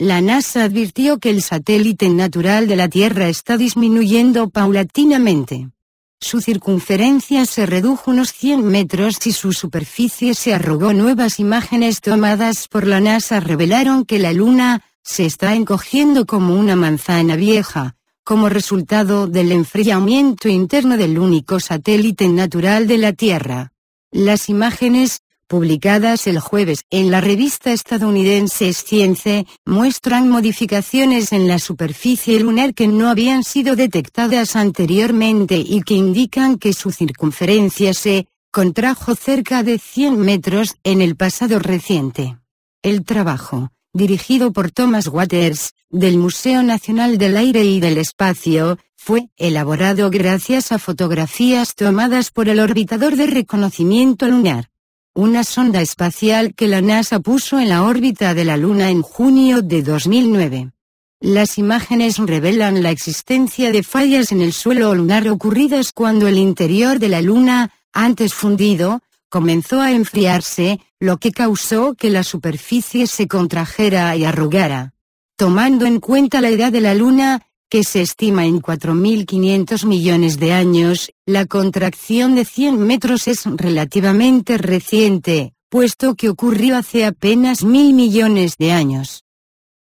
la NASA advirtió que el satélite natural de la Tierra está disminuyendo paulatinamente. Su circunferencia se redujo unos 100 metros y su superficie se arrugó. Nuevas imágenes tomadas por la NASA revelaron que la Luna se está encogiendo como una manzana vieja, como resultado del enfriamiento interno del único satélite natural de la Tierra. Las imágenes publicadas el jueves en la revista estadounidense Science, muestran modificaciones en la superficie lunar que no habían sido detectadas anteriormente y que indican que su circunferencia se contrajo cerca de 100 metros en el pasado reciente. El trabajo, dirigido por Thomas Waters, del Museo Nacional del Aire y del Espacio, fue elaborado gracias a fotografías tomadas por el orbitador de reconocimiento lunar una sonda espacial que la NASA puso en la órbita de la Luna en junio de 2009. Las imágenes revelan la existencia de fallas en el suelo lunar ocurridas cuando el interior de la Luna, antes fundido, comenzó a enfriarse, lo que causó que la superficie se contrajera y arrugara. Tomando en cuenta la edad de la Luna, que se estima en 4.500 millones de años, la contracción de 100 metros es relativamente reciente, puesto que ocurrió hace apenas mil millones de años.